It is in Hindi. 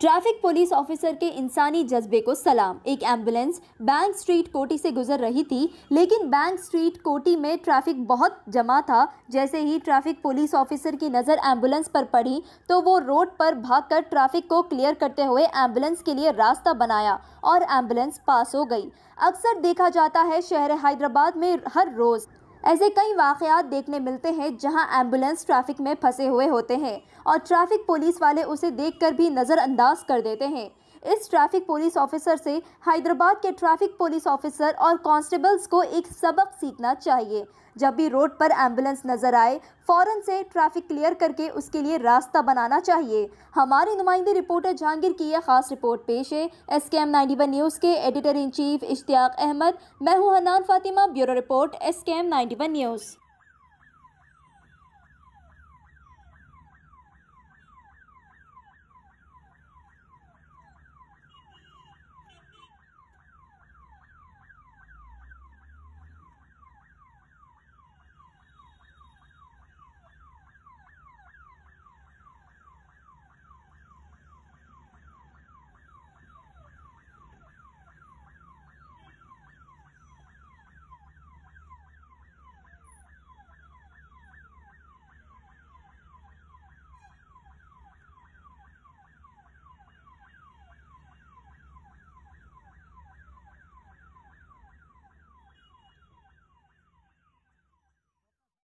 ट्रैफिक पुलिस ऑफिसर के इंसानी जज्बे को सलाम एक एम्बुलेंस बैंक स्ट्रीट कोटी से गुजर रही थी लेकिन बैंक स्ट्रीट कोटी में ट्रैफिक बहुत जमा था जैसे ही ट्रैफिक पुलिस ऑफिसर की नज़र एम्बुलेंस पर पड़ी तो वो रोड पर भागकर ट्रैफिक को क्लियर करते हुए एम्बुलेंस के लिए रास्ता बनाया और एम्बुलेंस पास हो गई अक्सर देखा जाता है शहर हैदराबाद में हर रोज़ ऐसे कई वाक़ात देखने मिलते हैं जहां एम्बुलेंस ट्रैफिक में फंसे हुए होते हैं और ट्रैफिक पुलिस वाले उसे देखकर भी नज़रअंदाज कर देते हैं इस ट्रैफिक पुलिस ऑफिसर से हैदराबाद के ट्रैफिक पुलिस ऑफिसर और कांस्टेबल्स को एक सबक सीखना चाहिए जब भी रोड पर एम्बुलेंस नज़र आए फ़ौरन से ट्रैफिक क्लियर करके उसके लिए रास्ता बनाना चाहिए हमारे नुमाइंदे रिपोर्टर जहांगीर की यह ख़ास रिपोर्ट पेश है S K M ninety one News के editor in chief Ishtiyaq Ahmed मैं हूँ Hanan Fatima bureau report S K M ninety one news